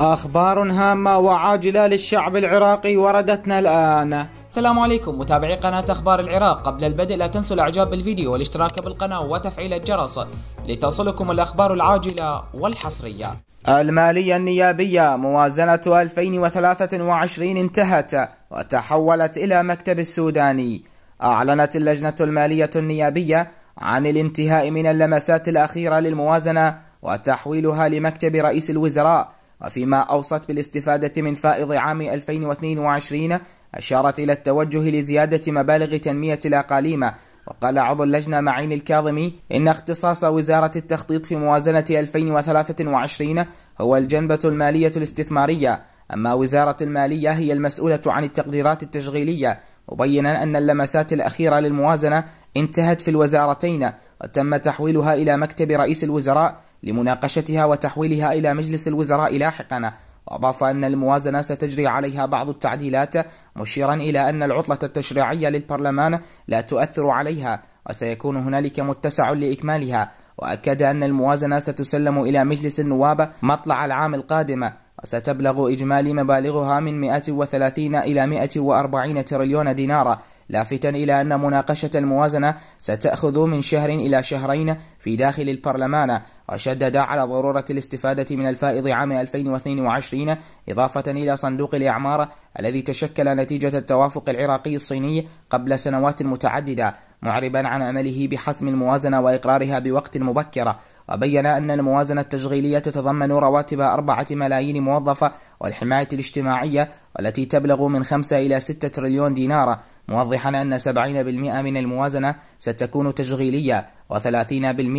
أخبار هامة وعاجلة للشعب العراقي وردتنا الآن السلام عليكم متابعي قناة أخبار العراق قبل البدء لا تنسوا الإعجاب بالفيديو والاشتراك بالقناة وتفعيل الجرس لتصلكم الأخبار العاجلة والحصرية المالية النيابية موازنة 2023 انتهت وتحولت إلى مكتب السوداني أعلنت اللجنة المالية النيابية عن الانتهاء من اللمسات الأخيرة للموازنة وتحويلها لمكتب رئيس الوزراء وفيما أوصت بالاستفادة من فائض عام 2022 أشارت إلى التوجه لزيادة مبالغ تنمية الأقاليم وقال عضو اللجنة معين الكاظمي إن اختصاص وزارة التخطيط في موازنة 2023 هو الجنبة المالية الاستثمارية أما وزارة المالية هي المسؤولة عن التقديرات التشغيلية مبينا أن اللمسات الأخيرة للموازنة انتهت في الوزارتين وتم تحويلها إلى مكتب رئيس الوزراء لمناقشتها وتحويلها إلى مجلس الوزراء لاحقا وأضاف أن الموازنة ستجري عليها بعض التعديلات مشيرا إلى أن العطلة التشريعية للبرلمان لا تؤثر عليها وسيكون هنالك متسع لإكمالها وأكد أن الموازنة ستسلم إلى مجلس النواب مطلع العام القادم وستبلغ إجمالي مبالغها من 130 إلى 140 تريليون دينار لافتا إلى أن مناقشة الموازنة ستأخذ من شهر إلى شهرين في داخل البرلمان وشدد على ضرورة الاستفادة من الفائض عام 2022 إضافة إلى صندوق الإعمار الذي تشكل نتيجة التوافق العراقي الصيني قبل سنوات متعددة معربا عن أمله بحسم الموازنة وإقرارها بوقت مبكر وبين أن الموازنة التشغيلية تتضمن رواتب أربعة ملايين موظفة والحماية الاجتماعية والتي تبلغ من خمسة إلى ستة تريليون دينار موضحا أن 70% من الموازنة ستكون تشغيلية و30%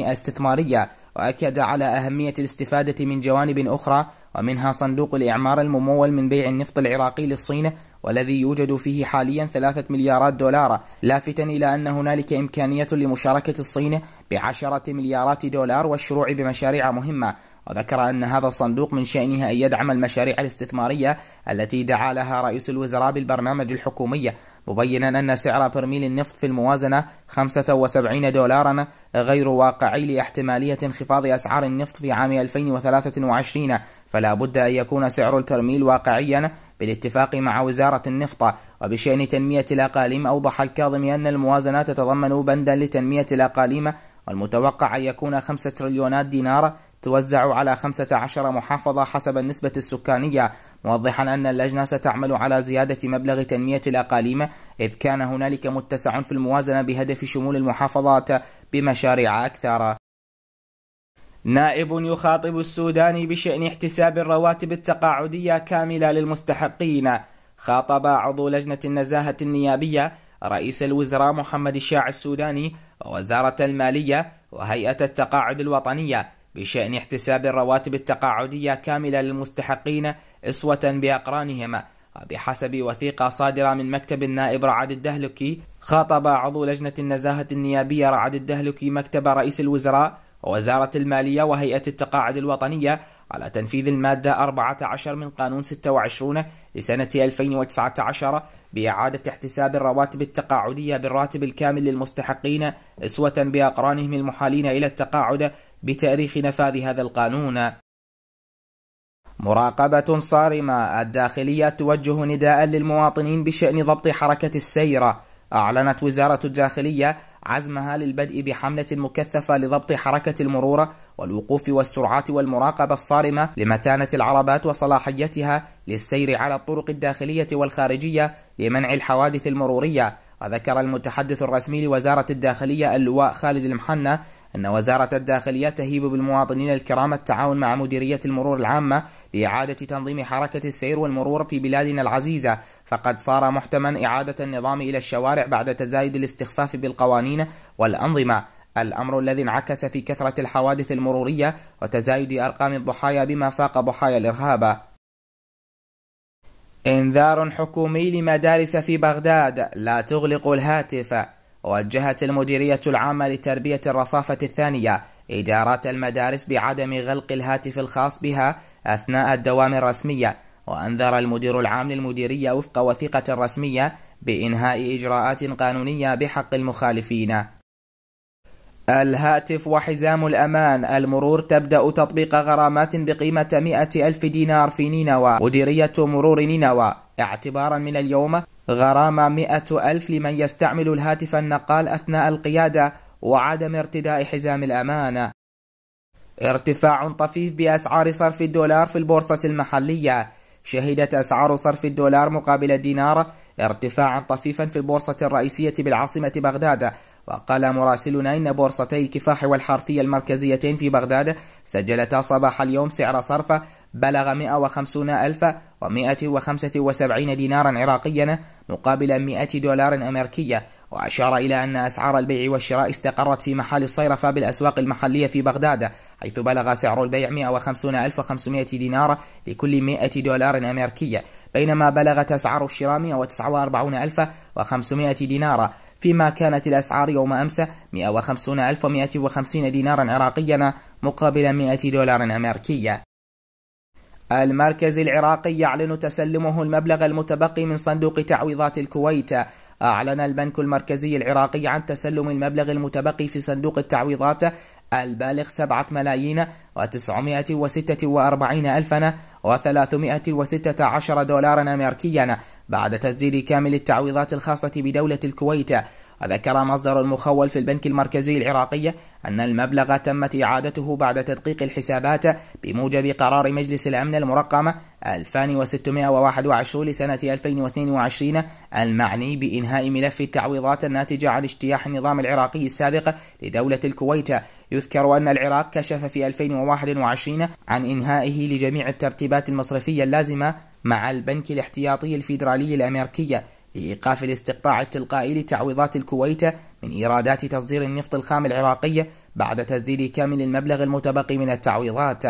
استثمارية وأكد على أهمية الاستفادة من جوانب أخرى ومنها صندوق الإعمار الممول من بيع النفط العراقي للصين والذي يوجد فيه حاليا ثلاثة مليارات دولار لافتا إلى أن هنالك إمكانية لمشاركة الصين بعشرة مليارات دولار والشروع بمشاريع مهمة وذكر أن هذا الصندوق من شأنها أن يدعم المشاريع الاستثمارية التي دعا لها رئيس الوزراء بالبرنامج الحكومي مبينا أن سعر برميل النفط في الموازنة 75 دولارا غير واقعي لاحتمالية انخفاض أسعار النفط في عام 2023 فلا بد أن يكون سعر البرميل واقعيا بالاتفاق مع وزارة النفط وبشأن تنمية الأقاليم أوضح الكاظمي أن الموازنة تتضمن بندا لتنمية الأقاليم والمتوقع أن يكون 5 تريليونات دينار توزع على 15 محافظة حسب النسبة السكانية موضحا أن اللجنة ستعمل على زيادة مبلغ تنمية الأقاليم إذ كان هنالك متسع في الموازنة بهدف شمول المحافظات بمشاريع أكثر نائب يخاطب السوداني بشأن احتساب الرواتب التقاعدية كاملة للمستحقين خاطب عضو لجنة النزاهة النيابية رئيس الوزراء محمد الشاع السوداني ووزارة المالية وهيئة التقاعد الوطنية بشأن احتساب الرواتب التقاعدية كاملة للمستحقين إسوة بأقرانهما وبحسب وثيقة صادرة من مكتب النائب رعد الدهلكي خاطب عضو لجنة النزاهة النيابية رعد الدهلكي مكتب رئيس الوزراء ووزارة المالية وهيئة التقاعد الوطنية على تنفيذ المادة 14 من قانون 26 لسنة 2019 بإعادة احتساب الرواتب التقاعدية بالراتب الكامل للمستحقين أسوة بأقرانهم المحالين إلى التقاعد بتاريخ نفاذ هذا القانون مراقبة صارمة الداخلية توجه نداء للمواطنين بشأن ضبط حركة السير أعلنت وزارة الداخلية عزمها للبدء بحملة مكثفة لضبط حركة المرور والوقوف والسرعات والمراقبة الصارمة لمتانة العربات وصلاحيتها للسير على الطرق الداخلية والخارجية لمنع الحوادث المرورية وذكر المتحدث الرسمي لوزارة الداخلية اللواء خالد المحنة أن وزارة الداخلية تهيب بالمواطنين الكرام التعاون مع مديرية المرور العامة لإعادة تنظيم حركة السير والمرور في بلادنا العزيزة فقد صار محتما إعادة النظام إلى الشوارع بعد تزايد الاستخفاف بالقوانين والأنظمة الأمر الذي انعكس في كثرة الحوادث المرورية وتزايد أرقام الضحايا بما فاق ضحايا الإرهاب انذار حكومي لمدارس في بغداد لا تغلق الهاتف وجهت المديرية العامة لتربية الرصافة الثانية إدارات المدارس بعدم غلق الهاتف الخاص بها أثناء الدوام الرسمية وأنذر المدير العام للمديرية وفق وثيقة رسمية بإنهاء إجراءات قانونية بحق المخالفين الهاتف وحزام الأمان المرور تبدأ تطبيق غرامات بقيمة 100 ألف دينار في نينوى مديرية مرور نينوى اعتبارا من اليوم غرامة مئة ألف لمن يستعمل الهاتف النقال أثناء القيادة وعدم ارتداء حزام الأمانة ارتفاع طفيف بأسعار صرف الدولار في البورصة المحلية شهدت أسعار صرف الدولار مقابل الدينار ارتفاعا طفيفا في البورصة الرئيسية بالعاصمة بغداد وقال مراسلنا إن بورصتي الكفاح والحرثية المركزيتين في بغداد سجلتا صباح اليوم سعر صرف بلغ 150175 دينارا عراقيا مقابل 100 دولار أمريكية وأشار إلى أن أسعار البيع والشراء استقرت في محل الصيرفة بالأسواق المحلية في بغداد حيث بلغ سعر البيع 150500 دينار لكل 100 دولار أمريكية بينما بلغت أسعار الشراء 149500 دينارا فيما كانت الأسعار يوم أمس 150150 دينارا عراقيا مقابل 100 دولار أمريكية المركز العراقي يعلن تسلمه المبلغ المتبقي من صندوق تعويضات الكويت أعلن البنك المركزي العراقي عن تسلم المبلغ المتبقي في صندوق التعويضات البالغ سبعة ملايين وتسعمائة وستة وأربعين ألفا وثلاثمائة وستة عشر دولارا أمريكيا بعد تسديد كامل التعويضات الخاصة بدولة الكويت وذكر مصدر مخول في البنك المركزي العراقي أن المبلغ تمت إعادته بعد تدقيق الحسابات بموجب قرار مجلس الأمن المرقم 2621 لسنة 2022 المعني بإنهاء ملف التعويضات الناتجة عن اجتياح النظام العراقي السابق لدولة الكويت يذكر أن العراق كشف في 2021 عن إنهائه لجميع الترتيبات المصرفية اللازمة مع البنك الاحتياطي الفيدرالي الأمريكي لإيقاف الاستقطاع التلقائي لتعويضات الكويت من إيرادات تصدير النفط الخام العراقي بعد تسديد كامل المبلغ المتبقي من التعويضات.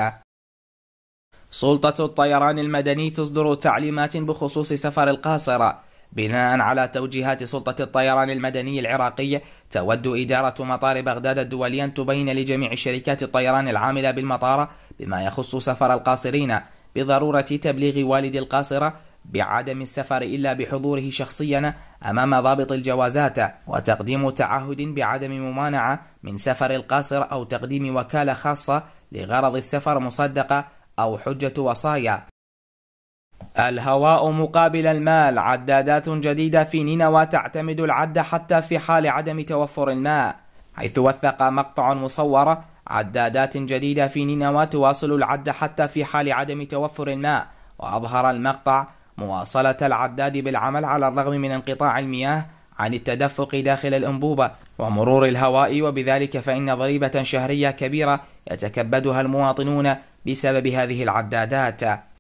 سلطة الطيران المدني تصدر تعليمات بخصوص سفر القاصرة بناء على توجيهات سلطة الطيران المدني العراقية تود إدارة مطار بغداد الدولي أن تبين لجميع شركات الطيران العاملة بالمطار بما يخص سفر القاصرين بضرورة تبليغ والد القاصرة بعدم السفر إلا بحضوره شخصيا أمام ضابط الجوازات وتقديم تعهد بعدم ممانعة من سفر القاصر أو تقديم وكالة خاصة لغرض السفر مصدقة أو حجة وصايا الهواء مقابل المال عدادات جديدة في نينوى تعتمد العد حتى في حال عدم توفر الماء حيث وثق مقطع مصور عدادات جديدة في نينوى تواصل العد حتى في حال عدم توفر الماء وأظهر المقطع مواصلة العداد بالعمل على الرغم من انقطاع المياه عن التدفق داخل الأنبوبة ومرور الهواء وبذلك فإن ضريبة شهرية كبيرة يتكبدها المواطنون بسبب هذه العدادات